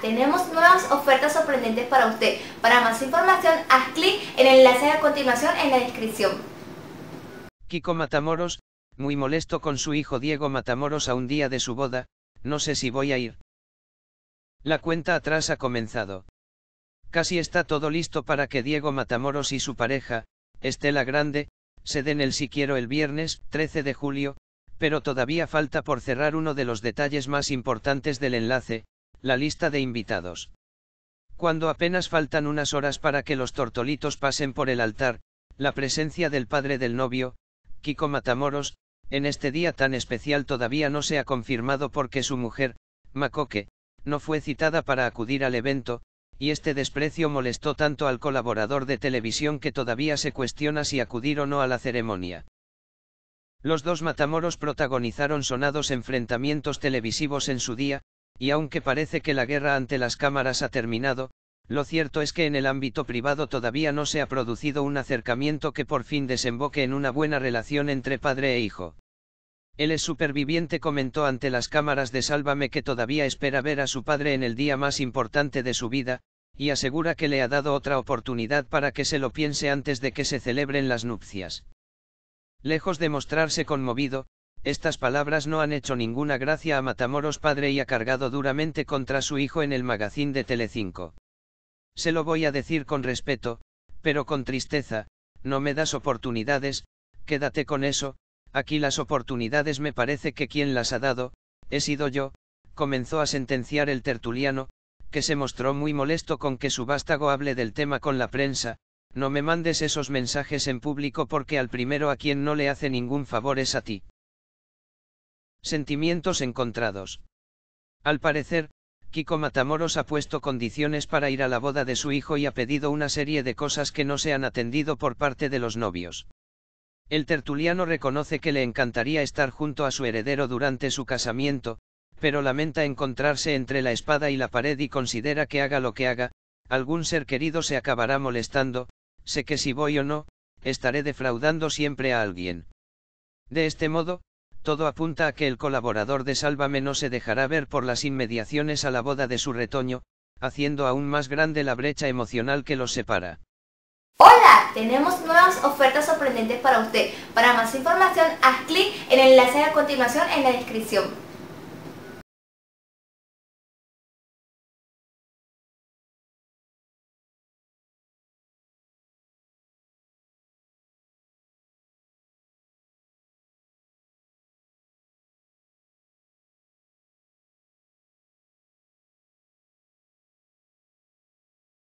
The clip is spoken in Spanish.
tenemos nuevas ofertas sorprendentes para usted. Para más información, haz clic en el enlace a continuación en la descripción. Kiko Matamoros, muy molesto con su hijo Diego Matamoros a un día de su boda, no sé si voy a ir. La cuenta atrás ha comenzado. Casi está todo listo para que Diego Matamoros y su pareja, Estela Grande, se den el si quiero el viernes, 13 de julio, pero todavía falta por cerrar uno de los detalles más importantes del enlace, la lista de invitados. Cuando apenas faltan unas horas para que los tortolitos pasen por el altar, la presencia del padre del novio, Kiko Matamoros, en este día tan especial todavía no se ha confirmado porque su mujer, Makoke, no fue citada para acudir al evento, y este desprecio molestó tanto al colaborador de televisión que todavía se cuestiona si acudir o no a la ceremonia. Los dos Matamoros protagonizaron sonados enfrentamientos televisivos en su día, y aunque parece que la guerra ante las cámaras ha terminado, lo cierto es que en el ámbito privado todavía no se ha producido un acercamiento que por fin desemboque en una buena relación entre padre e hijo. El es superviviente comentó ante las cámaras de Sálvame que todavía espera ver a su padre en el día más importante de su vida, y asegura que le ha dado otra oportunidad para que se lo piense antes de que se celebren las nupcias. Lejos de mostrarse conmovido, estas palabras no han hecho ninguna gracia a Matamoros padre y ha cargado duramente contra su hijo en el magazín de Telecinco. Se lo voy a decir con respeto, pero con tristeza, no me das oportunidades, quédate con eso, aquí las oportunidades me parece que quien las ha dado, he sido yo, comenzó a sentenciar el tertuliano, que se mostró muy molesto con que su vástago hable del tema con la prensa, no me mandes esos mensajes en público porque al primero a quien no le hace ningún favor es a ti. Sentimientos encontrados. Al parecer, Kiko Matamoros ha puesto condiciones para ir a la boda de su hijo y ha pedido una serie de cosas que no se han atendido por parte de los novios. El tertuliano reconoce que le encantaría estar junto a su heredero durante su casamiento, pero lamenta encontrarse entre la espada y la pared y considera que haga lo que haga, algún ser querido se acabará molestando, sé que si voy o no, estaré defraudando siempre a alguien. De este modo, todo apunta a que el colaborador de Sálvame no se dejará ver por las inmediaciones a la boda de su retoño, haciendo aún más grande la brecha emocional que los separa. Hola, tenemos nuevas ofertas sorprendentes para usted. Para más información, haz clic en el enlace a continuación en la descripción.